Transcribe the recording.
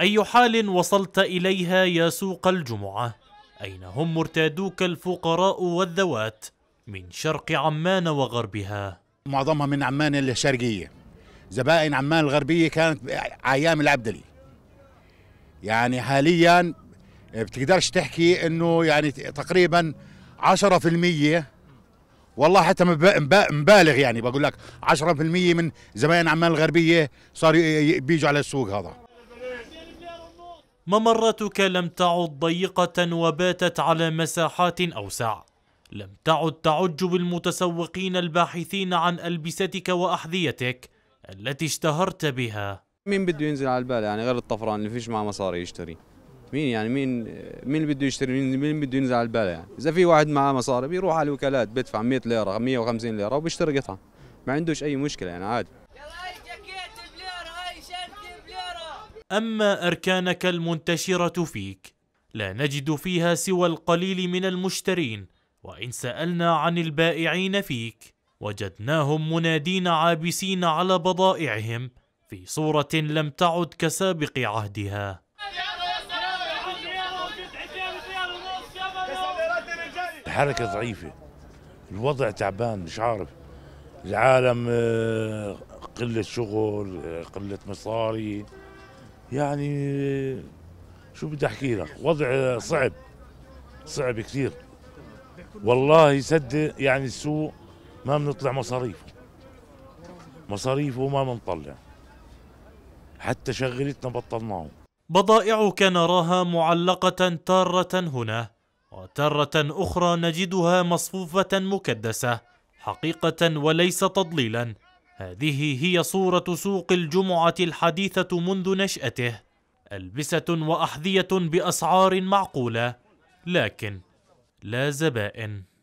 أي حال وصلت إليها يا سوق الجمعة أين هم مرتادوك الفقراء والذوات من شرق عمان وغربها معظمها من عمان الشرقية زبائن عمان الغربية كانت أيام العبدلي يعني حاليا بتقدرش تحكي انه يعني تقريبا 10% والله حتى مبالغ يعني بقول لك 10% من زبائن عمان الغربيه صاروا بيجوا على السوق هذا ممرتك لم تعد ضيقة وباتت على مساحات أوسع لم تعد تعج بالمتسوقين الباحثين عن ألبستك وأحذيتك التي اشتهرت بها مين بده ينزل على البال يعني غير الطفران اللي فيش معه مصاري يشتري مين يعني مين مين اللي بده يشتري مين, مين بده ينزل على البال يعني اذا في واحد معاه مصاري بيروح على الوكالات بيدفع 100 ليره 150 ليره وبيشتري قطعه ما عندوش اي مشكله يعني عادي أما أركانك المنتشرة فيك لا نجد فيها سوى القليل من المشترين وإن سألنا عن البائعين فيك وجدناهم منادين عابسين على بضائعهم في صورة لم تعد كسابق عهدها الحركة ضعيفة الوضع تعبان مش عارف العالم آه، قلة شغل آه، قلة مصاري يعني شو بدي احكي لك وضع صعب صعب كثير والله صدق يعني السوق ما بنطلع مصاريفه مصاريفه ما بنطلع حتى شغلتنا بطلناهم بضائعك نراها معلقة تارة هنا وتارة أخرى نجدها مصفوفة مكدسة حقيقة وليس تضليلا هذه هي صورة سوق الجمعة الحديثة منذ نشأته ألبسة وأحذية بأسعار معقولة لكن لا زبائن